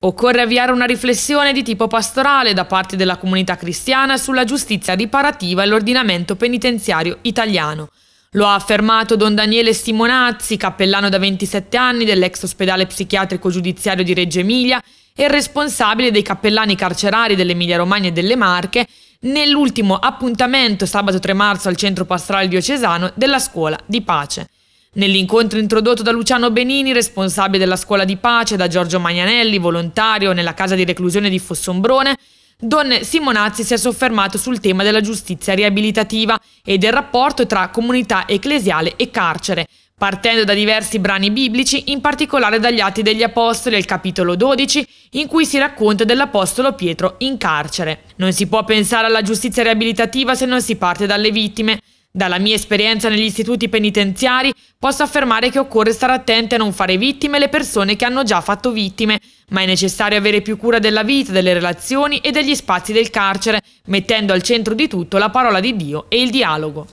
Occorre avviare una riflessione di tipo pastorale da parte della comunità cristiana sulla giustizia riparativa e l'ordinamento penitenziario italiano. Lo ha affermato Don Daniele Simonazzi, cappellano da 27 anni dell'ex ospedale psichiatrico giudiziario di Reggio Emilia e responsabile dei cappellani carcerari dell'Emilia Romagna e delle Marche, nell'ultimo appuntamento sabato 3 marzo al centro pastorale diocesano della scuola di pace. Nell'incontro introdotto da Luciano Benini, responsabile della scuola di pace, da Giorgio Magnanelli, volontario nella casa di reclusione di Fossombrone, Don Simonazzi si è soffermato sul tema della giustizia riabilitativa e del rapporto tra comunità ecclesiale e carcere, partendo da diversi brani biblici, in particolare dagli Atti degli Apostoli al capitolo 12, in cui si racconta dell'Apostolo Pietro in carcere. Non si può pensare alla giustizia riabilitativa se non si parte dalle vittime. Dalla mia esperienza negli istituti penitenziari posso affermare che occorre stare attenti a non fare vittime le persone che hanno già fatto vittime, ma è necessario avere più cura della vita, delle relazioni e degli spazi del carcere, mettendo al centro di tutto la parola di Dio e il dialogo.